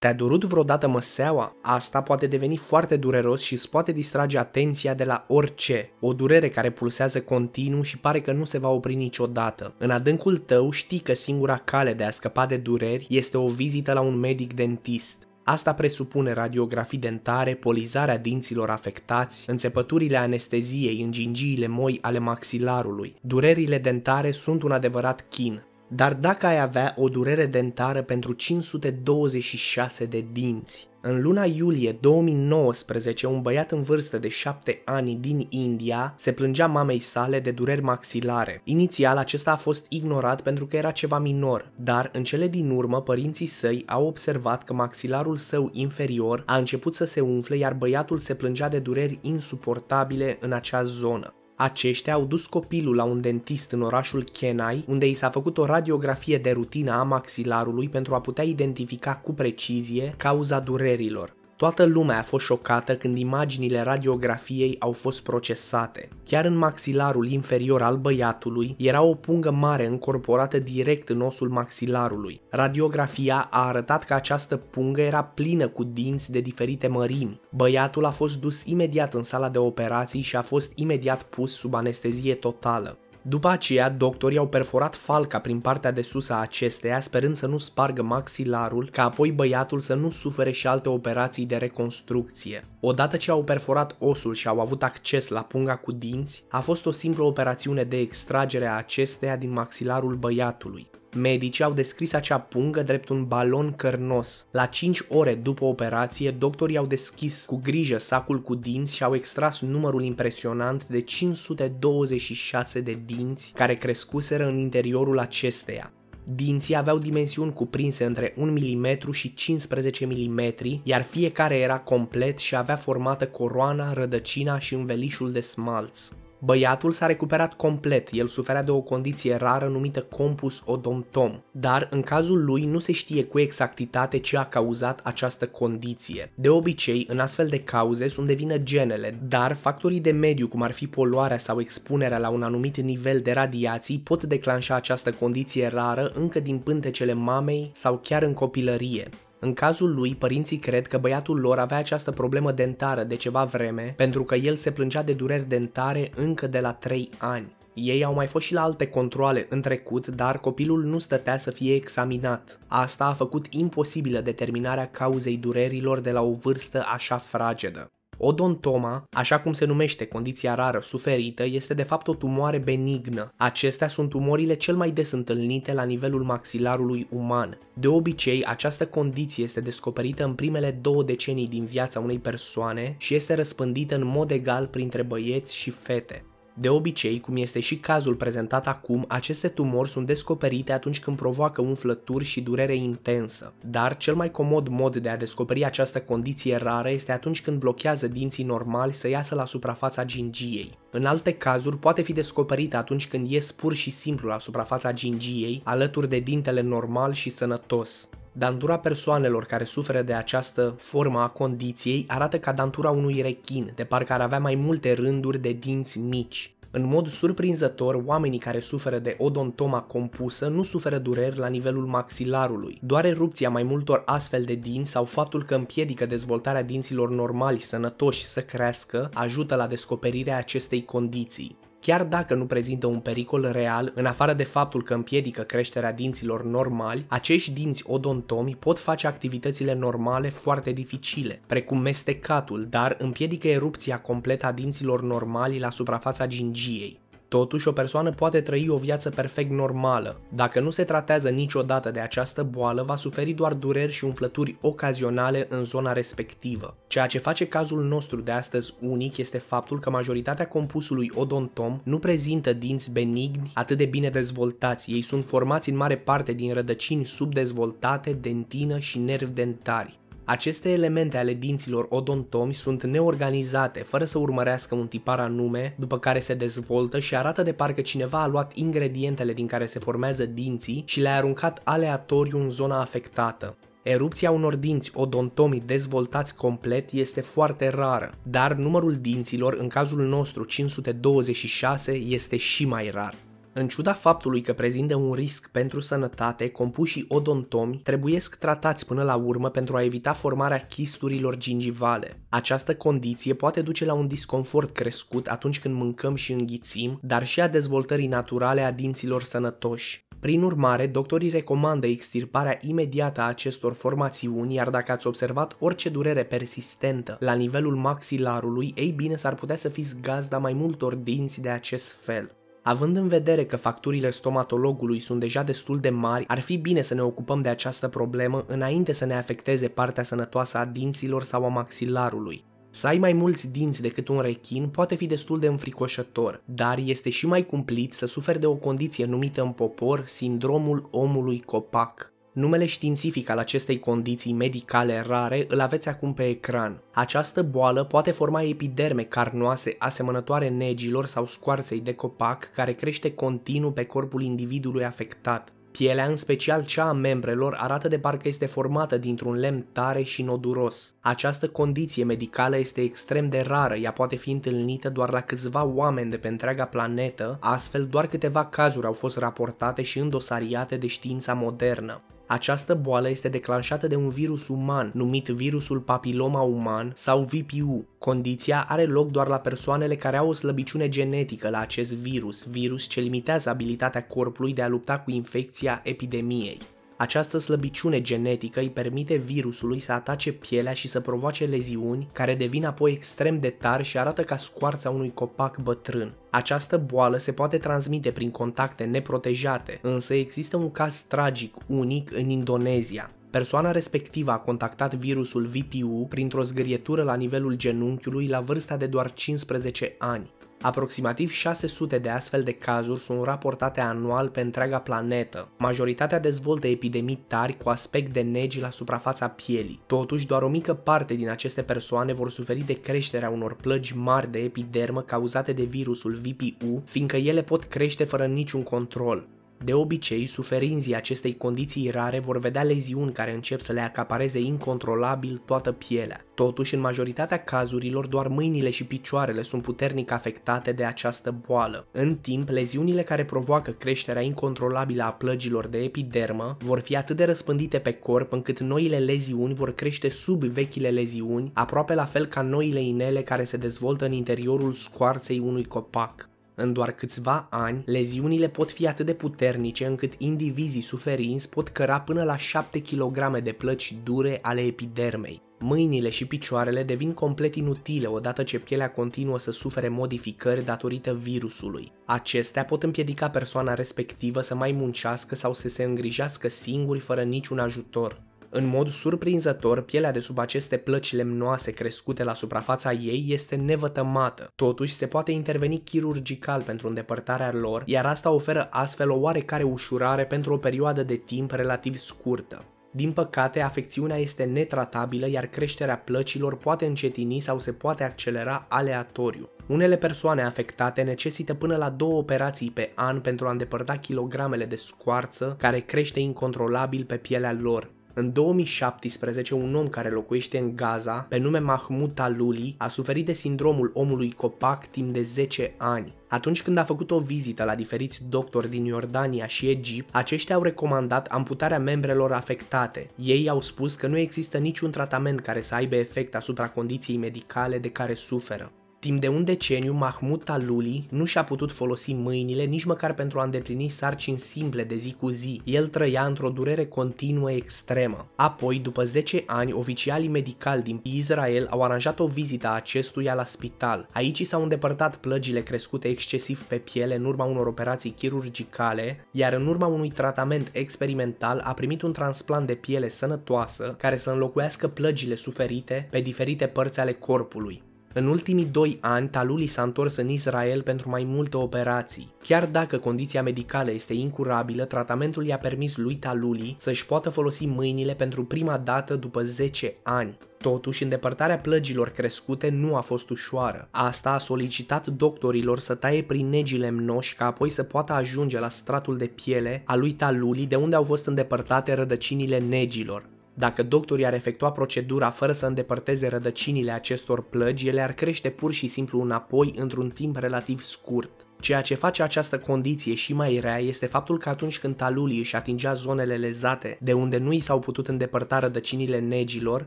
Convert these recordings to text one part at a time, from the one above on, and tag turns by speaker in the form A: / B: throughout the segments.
A: Te-a durut vreodată măseaua? Asta poate deveni foarte dureros și îți poate distrage atenția de la orice. O durere care pulsează continuu și pare că nu se va opri niciodată. În adâncul tău știi că singura cale de a scăpa de dureri este o vizită la un medic dentist. Asta presupune radiografii dentare, polizarea dinților afectați, înțepăturile anesteziei în gingiile moi ale maxilarului. Durerile dentare sunt un adevărat chin, dar dacă ai avea o durere dentară pentru 526 de dinți, în luna iulie 2019, un băiat în vârstă de 7 ani din India se plângea mamei sale de dureri maxilare. Inițial, acesta a fost ignorat pentru că era ceva minor, dar în cele din urmă, părinții săi au observat că maxilarul său inferior a început să se umfle, iar băiatul se plângea de dureri insuportabile în acea zonă. Aceștia au dus copilul la un dentist în orașul Kenai, unde i s-a făcut o radiografie de rutină a maxilarului pentru a putea identifica cu precizie cauza durerilor. Toată lumea a fost șocată când imaginile radiografiei au fost procesate. Chiar în maxilarul inferior al băiatului era o pungă mare încorporată direct în osul maxilarului. Radiografia a arătat că această pungă era plină cu dinți de diferite mărimi. Băiatul a fost dus imediat în sala de operații și a fost imediat pus sub anestezie totală. După aceea, doctorii au perforat falca prin partea de sus a acesteia, sperând să nu spargă maxilarul, ca apoi băiatul să nu sufere și alte operații de reconstrucție. Odată ce au perforat osul și au avut acces la punga cu dinți, a fost o simplă operațiune de extragere a acesteia din maxilarul băiatului. Medicii au descris acea pungă drept un balon cărnos. La 5 ore după operație, doctorii au deschis cu grijă sacul cu dinți și au extras numărul impresionant de 526 de dinți care crescuseră în interiorul acesteia. Dinții aveau dimensiuni cuprinse între 1 mm și 15 mm, iar fiecare era complet și avea formată coroana, rădăcina și învelișul de smalț. Băiatul s-a recuperat complet, el suferea de o condiție rară numită compus odontom, dar în cazul lui nu se știe cu exactitate ce a cauzat această condiție. De obicei, în astfel de cauze sunt de vină genele, dar factorii de mediu, cum ar fi poluarea sau expunerea la un anumit nivel de radiații, pot declanșa această condiție rară încă din pântecele mamei sau chiar în copilărie. În cazul lui, părinții cred că băiatul lor avea această problemă dentară de ceva vreme, pentru că el se plângea de dureri dentare încă de la 3 ani. Ei au mai fost și la alte controle în trecut, dar copilul nu stătea să fie examinat. Asta a făcut imposibilă determinarea cauzei durerilor de la o vârstă așa fragedă. Odontoma, așa cum se numește condiția rară suferită, este de fapt o tumoare benignă. Acestea sunt tumorile cel mai des întâlnite la nivelul maxilarului uman. De obicei, această condiție este descoperită în primele două decenii din viața unei persoane și este răspândită în mod egal printre băieți și fete. De obicei, cum este și cazul prezentat acum, aceste tumori sunt descoperite atunci când provoacă umflături și durere intensă. Dar cel mai comod mod de a descoperi această condiție rară este atunci când blochează dinții normali să iasă la suprafața gingiei. În alte cazuri, poate fi descoperită atunci când ies pur și simplu la suprafața gingiei, alături de dintele normal și sănătos. Dantura persoanelor care suferă de această formă a condiției arată ca dantura unui rechin, de parcă ar avea mai multe rânduri de dinți mici. În mod surprinzător, oamenii care suferă de odontoma compusă nu suferă dureri la nivelul maxilarului. Doar erupția mai multor astfel de dinți sau faptul că împiedică dezvoltarea dinților normali sănătoși să crească ajută la descoperirea acestei condiții chiar dacă nu prezintă un pericol real, în afară de faptul că împiedică creșterea dinților normali, acești dinți odontomi pot face activitățile normale foarte dificile, precum mestecatul, dar împiedică erupția completă a dinților normali la suprafața gingiei. Totuși, o persoană poate trăi o viață perfect normală. Dacă nu se tratează niciodată de această boală, va suferi doar dureri și umflături ocazionale în zona respectivă. Ceea ce face cazul nostru de astăzi unic este faptul că majoritatea compusului odontom nu prezintă dinți benigni atât de bine dezvoltați. Ei sunt formați în mare parte din rădăcini subdezvoltate, dentină și nervi dentari. Aceste elemente ale dinților odontomi sunt neorganizate, fără să urmărească un tipar anume, după care se dezvoltă și arată de parcă cineva a luat ingredientele din care se formează dinții și le-a aruncat aleatoriu în zona afectată. Erupția unor dinți odontomii dezvoltați complet este foarte rară, dar numărul dinților, în cazul nostru 526, este și mai rar. În ciuda faptului că prezintă un risc pentru sănătate, compușii odontomi trebuiesc tratați până la urmă pentru a evita formarea chisturilor gingivale. Această condiție poate duce la un disconfort crescut atunci când mâncăm și înghițim, dar și a dezvoltării naturale a dinților sănătoși. Prin urmare, doctorii recomandă extirparea imediată a acestor formațiuni, iar dacă ați observat orice durere persistentă la nivelul maxilarului, ei bine s-ar putea să fiți gazda mai multor dinți de acest fel. Având în vedere că facturile stomatologului sunt deja destul de mari, ar fi bine să ne ocupăm de această problemă înainte să ne afecteze partea sănătoasă a dinților sau a maxilarului. Să ai mai mulți dinți decât un rechin poate fi destul de înfricoșător, dar este și mai cumplit să suferi de o condiție numită în popor sindromul omului copac. Numele științific al acestei condiții medicale rare îl aveți acum pe ecran. Această boală poate forma epiderme carnoase asemănătoare negilor sau scoarței de copac care crește continuu pe corpul individului afectat. Pielea, în special cea a membrelor, arată de parcă este formată dintr-un lemn tare și noduros. Această condiție medicală este extrem de rară, ea poate fi întâlnită doar la câțiva oameni de pe întreaga planetă, astfel doar câteva cazuri au fost raportate și îndosariate de știința modernă. Această boală este declanșată de un virus uman, numit virusul papiloma uman sau VPU. Condiția are loc doar la persoanele care au o slăbiciune genetică la acest virus, virus ce limitează abilitatea corpului de a lupta cu infecția epidemiei. Această slăbiciune genetică îi permite virusului să atace pielea și să provoace leziuni care devin apoi extrem de tari și arată ca scoarța unui copac bătrân. Această boală se poate transmite prin contacte neprotejate, însă există un caz tragic unic în Indonezia. Persoana respectivă a contactat virusul VPU printr-o zgârietură la nivelul genunchiului la vârsta de doar 15 ani. Aproximativ 600 de astfel de cazuri sunt raportate anual pe întreaga planetă. Majoritatea dezvoltă epidemii tari cu aspect de negi la suprafața pielii. Totuși, doar o mică parte din aceste persoane vor suferi de creșterea unor plăgi mari de epidermă cauzate de virusul VPU, fiindcă ele pot crește fără niciun control. De obicei, suferinzii acestei condiții rare vor vedea leziuni care încep să le acapareze incontrolabil toată pielea. Totuși, în majoritatea cazurilor, doar mâinile și picioarele sunt puternic afectate de această boală. În timp, leziunile care provoacă creșterea incontrolabilă a plăgilor de epidermă vor fi atât de răspândite pe corp încât noile leziuni vor crește sub vechile leziuni, aproape la fel ca noile inele care se dezvoltă în interiorul scoarței unui copac. În doar câțiva ani, leziunile pot fi atât de puternice încât indivizii suferinți pot căra până la 7 kg de plăci dure ale epidermei. Mâinile și picioarele devin complet inutile odată ce pielea continuă să sufere modificări datorită virusului. Acestea pot împiedica persoana respectivă să mai muncească sau să se îngrijească singuri fără niciun ajutor. În mod surprinzător, pielea de sub aceste plăci lemnoase crescute la suprafața ei este nevătămată. Totuși, se poate interveni chirurgical pentru îndepărtarea lor, iar asta oferă astfel o oarecare ușurare pentru o perioadă de timp relativ scurtă. Din păcate, afecțiunea este netratabilă, iar creșterea plăcilor poate încetini sau se poate accelera aleatoriu. Unele persoane afectate necesită până la două operații pe an pentru a îndepărta kilogramele de scoarță care crește incontrolabil pe pielea lor. În 2017, un om care locuiește în Gaza, pe nume Mahmoud Taluli, a suferit de sindromul omului copac timp de 10 ani. Atunci când a făcut o vizită la diferiți doctori din Iordania și Egipt, aceștia au recomandat amputarea membrelor afectate. Ei au spus că nu există niciun tratament care să aibă efect asupra condiției medicale de care suferă. Timp de un deceniu, Mahmud Taluli nu și-a putut folosi mâinile nici măcar pentru a îndeplini sarcini simple de zi cu zi. El trăia într-o durere continuă extremă. Apoi, după 10 ani, oficialii medicali din Israel au aranjat o vizită a acestuia la spital. Aici s-au îndepărtat plăgile crescute excesiv pe piele în urma unor operații chirurgicale, iar în urma unui tratament experimental a primit un transplant de piele sănătoasă care să înlocuiască plăgile suferite pe diferite părți ale corpului. În ultimii doi ani, Taluli s-a întors în Israel pentru mai multe operații. Chiar dacă condiția medicală este incurabilă, tratamentul i-a permis lui Taluli să-și poată folosi mâinile pentru prima dată după 10 ani. Totuși, îndepărtarea plăgilor crescute nu a fost ușoară. Asta a solicitat doctorilor să taie negile mnoși ca apoi să poată ajunge la stratul de piele a lui Taluli de unde au fost îndepărtate rădăcinile negilor. Dacă doctorii ar efectua procedura fără să îndepărteze rădăcinile acestor plăgi, ele ar crește pur și simplu înapoi într-un timp relativ scurt. Ceea ce face această condiție și mai rea este faptul că atunci când talulii își atingea zonele lezate, de unde nu i s-au putut îndepărta rădăcinile negilor,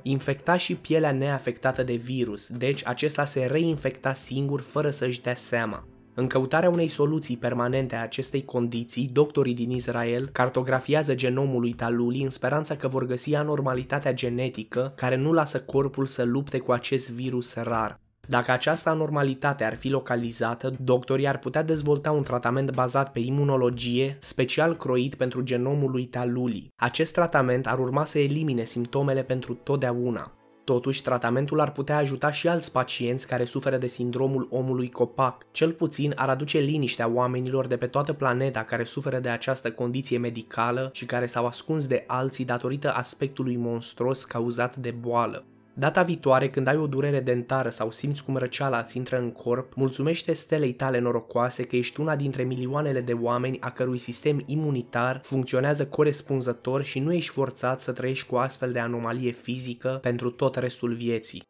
A: infecta și pielea neafectată de virus, deci acesta se reinfecta singur fără să-și dea seama. În căutarea unei soluții permanente a acestei condiții, doctorii din Israel cartografiază genomul lui Taluli în speranța că vor găsi anormalitatea genetică care nu lasă corpul să lupte cu acest virus rar. Dacă această anormalitate ar fi localizată, doctorii ar putea dezvolta un tratament bazat pe imunologie, special croit pentru genomul lui Taluli. Acest tratament ar urma să elimine simptomele pentru totdeauna. Totuși, tratamentul ar putea ajuta și alți pacienți care suferă de sindromul omului copac. Cel puțin ar aduce liniștea oamenilor de pe toată planeta care suferă de această condiție medicală și care s-au ascuns de alții datorită aspectului monstruos cauzat de boală. Data viitoare, când ai o durere dentară sau simți cum răceala îți intră în corp, mulțumește stelei tale norocoase că ești una dintre milioanele de oameni a cărui sistem imunitar funcționează corespunzător și nu ești forțat să trăiești cu astfel de anomalie fizică pentru tot restul vieții.